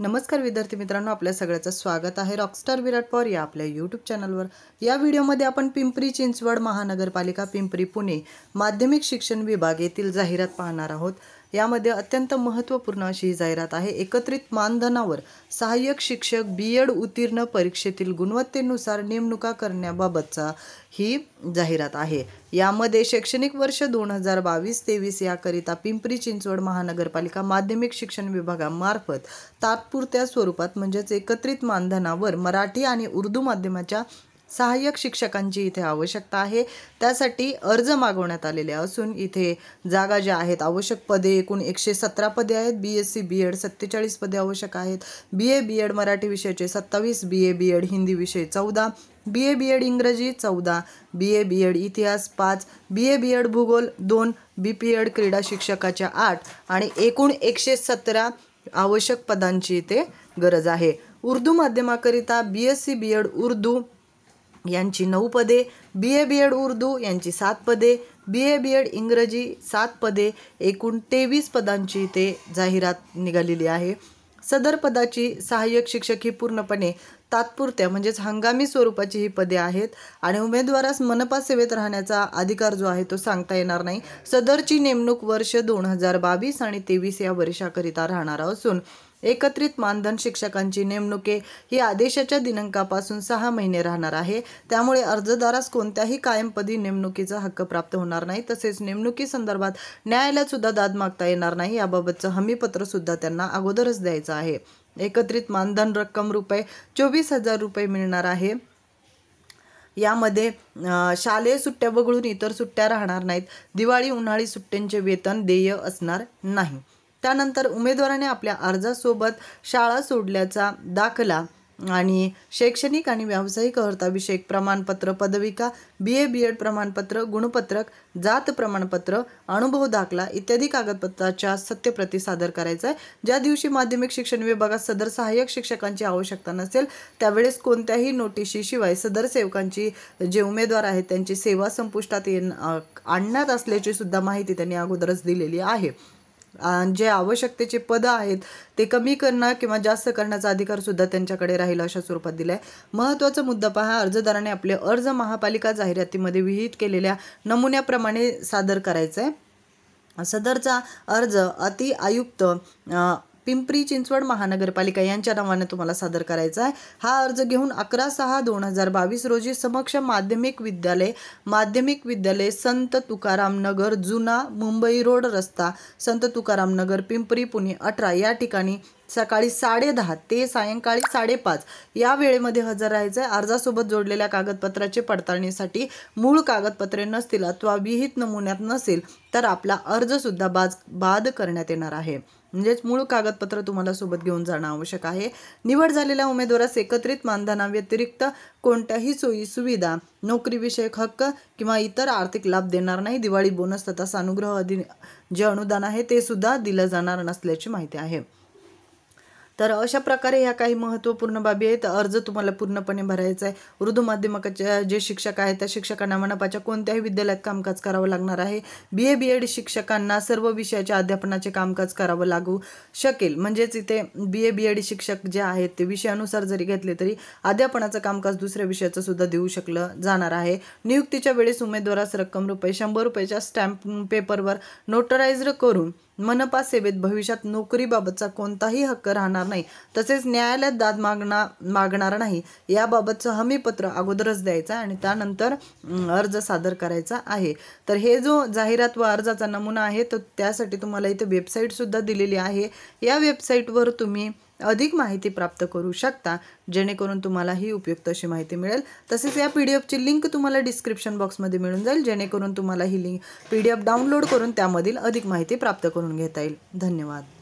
नमस्कार विद्यार्थी मित्रांनो आपल्या सगळ्याचं स्वागत आहे रॉकस्टार विराट पवार या आपल्या यूट्यूब चॅनलवर या व्हिडिओमध्ये आपण पिंपरी चिंचवड महानगरपालिका पिंपरी पुणे माध्यमिक शिक्षण विभाग येथील जाहिरात पाहणार आहोत यामध्ये अत्यंत महत्त्वपूर्ण अशी ही जाहिरात आहे एकत्रित मानधनावर सहाय्यक शिक्षक बी एड उत्तीर्ण परीक्षेतील गुणवत्तेनुसार नेमणुका करण्याबाबतचा ही जाहिरात आहे यामध्ये शैक्षणिक वर्ष दोन हजार बावीस तेवीस याकरिता पिंपरी चिंचवड महानगरपालिका माध्यमिक शिक्षण विभागामार्फत तात्पुरत्या स्वरूपात म्हणजेच एकत्रित मानधनावर मराठी आणि उर्दू माध्यमाच्या सहाय्यक शिक्षकांची इथे आवश्यकता आहे त्यासाठी अर्ज मागवण्यात आलेले असून इथे जागा ज्या आहेत आवश्यक पदे एकूण एकशे सतरा पदे आहेत B S C B Ed सत्तेचाळीस पदे आवश्यक आहेत बी ए बी एड मराठी विषयाचे सत्तावीस बी ए बी एड हिंदी विषय चौदा बी ए बी एड इंग्रजी चौदा बी ए बी एड इतिहास पाच बी ए बी एड भूगोल दोन बी पी एड क्रीडा शिक्षकाच्या आठ आणि एकूण एकशे सतरा आवश्यक पदांची इथे गरज आहे उर्दू माध्यमाकरिता B S C B Ed Urdu यांची नऊ पदे बी ए बी एड उर्दू यांची सात पदे बी ए बी एड इंग्रजी सात पदे एकूण तेवीस पदांची ते जाहिरात निघालेली आहे सदर पदाची सहाय्यक शिक्षक ही पूर्णपणे तात्पुरत्या म्हणजेच हंगामी स्वरूपाची ही पदे आहेत आणि उमेदवारास मनपा सेवेत राहण्याचा अधिकार जो आहे तो सांगता येणार नाही सदरची नेमणूक वर्ष दोन हजार बावीस आणि तेवीस या वर्षाकरिता राहणार असून एकत्रित मानधन शिक्षकांची नेमणुके ही आदेशाच्या दिनांकापासून सहा महिने राहणार आहे त्यामुळे अर्जदारास कोणत्याही कायमपदी नेमणुकीचा हक्क प्राप्त होणार नाही तसेच नेमणुकीसंदर्भात न्यायालयात सुद्धा दाद मागता येणार नाही याबाबतचं हमीपत्र सुद्धा त्यांना अगोदरच द्यायचं आहे एकत्रित मानधन रक्कम रुपये चोवीस हजार रुपये मिळणार आहे यामध्ये शालेय सुट्ट्या वगळून इतर सुट्ट्या राहणार नाहीत दिवाळी उन्हाळी सुट्ट्यांचे वेतन देय असणार नाही त्यानंतर उमेदवाराने आपल्या अर्जासोबत शाळा सोडल्याचा दाखला आणि शैक्षणिक आणि व्यावसायिक अर्थाभिषेक प्रमाणपत्र पदविका बी ए बी एड प्रमाणपत्र गुणपत्रक जात प्रमाणपत्र अनुभव दाखला इत्यादी कागदपत्राच्या सत्यप्रती सादर करायचा आहे ज्या दिवशी माध्यमिक शिक्षण विभागात सदर सहाय्यक शिक्षकांची आवश्यकता नसेल त्यावेळेस कोणत्याही नोटिशीशिवाय सदर सेवकांची जे उमेदवार आहेत त्यांची सेवा संपुष्टात येण आणण्यात असल्याची सुद्धा माहिती त्यांनी अगोदरच दिलेली आहे जे आवश्यकतेचे पद आहेत ते कमी करणं किंवा जास्त करण्याचा सुद्धा त्यांच्याकडे राहील अशा स्वरूपात दिलाय आहे महत्त्वाचा मुद्दा पहा अर्जदाराने आपले अर्ज महापालिका जाहिरातीमध्ये विहित केलेल्या नमुन्याप्रमाणे सादर करायचा आहे सदरचा अर्ज अति आयुक्त पिंपरी चिंचवड महानगरपालिका यांच्या नावाने तुम्हाला सादर करायचा आहे हा अर्ज घेऊन अकरा सहा दोन हजार बावीस रोजी समक्ष माध्यमिक विद्यालय माध्यमिक विद्यालय संत तुकाराम नगर जुना मुंबई रोड रस्ता संत तुकाराम नगर पिंपरी पुणे अठरा या ठिकाणी सकाळी साडे दहा ते सायंकाळी साडेपाच या वेळेमध्ये हजर राहायचं आहे अर्जासोबत जोडलेल्या कागदपत्राचे पडताळणीसाठी मूळ कागदपत्रे नसतील अथवा विहित नमुन्यात नसेल तर आपला अर्जसुद्धा बाज बाद करण्यात येणार आहे म्हणजेच मूळ कागदपत्र तुम्हाला सोबत घेऊन जाणं आवश्यक आहे निवड झालेल्या उमेदवारास एकत्रित मानधनाव्यतिरिक्त कोणत्याही सोयी सुविधा नोकरीविषयक हक्क किंवा इतर आर्थिक लाभ देणार नाही दिवाळी बोनस तथा सानुग्रह अधि जे अनुदान आहे ते सुद्धा दिलं जाणार नसल्याची माहिती आहे तर अशा प्रकारे ह्या काही महत्त्वपूर्ण बाबी आहेत अर्ज तुम्हाला पूर्णपणे भरायचा आहे उर्दू माध्यमाच्या जे शिक्षक आहेत त्या शिक्षकांना मनपाच्या कोणत्याही विद्यालयात कामकाज करावं लागणार आहे बी ए बी एड शिक्षकांना सर्व विषयाच्या अध्यापनाचे कामकाज करावं लागू शकेल म्हणजेच इथे बी ए बी एड शिक्षक जे आहेत ते विषयानुसार जरी घेतले तरी अध्यापनाचं कामकाज दुसऱ्या विषयाचं सुद्धा देऊ शकलं जाणार आहे नियुक्तीच्या वेळेस उमेदवारास रक्कम रुपये शंभर रुपयाच्या स्टॅम्प पेपरवर नोटराईज करून मनपा सेवेत भविष्यात नोकरीबाबतचा कोणताही हक्क राहणार नाही तसेच न्यायालयात दाद मागणार मागणार नाही याबाबतचं हमीपत्र अगोदरच द्यायचं आणि त्यानंतर अर्ज सादर करायचा आहे तर हे जो जाहिरात व अर्जाचा नमुना आहे तो त्यासाठी तुम्हाला इथे वेबसाईटसुद्धा दिलेली आहे या वेबसाईटवर तुम्ही अधिक माहिती प्राप्त करू शकता जेणेकरून तुम्हाला ही उपयुक्त अशी माहिती मिळेल तसेच या पी डी एफची लिंक तुम्हाला डिस्क्रिप्शन बॉक्समध्ये मिळून जाईल जेणेकरून तुम्हाला ही link P D F download करून त्यामधील अधिक माहिती प्राप्त करून घेता येईल धन्यवाद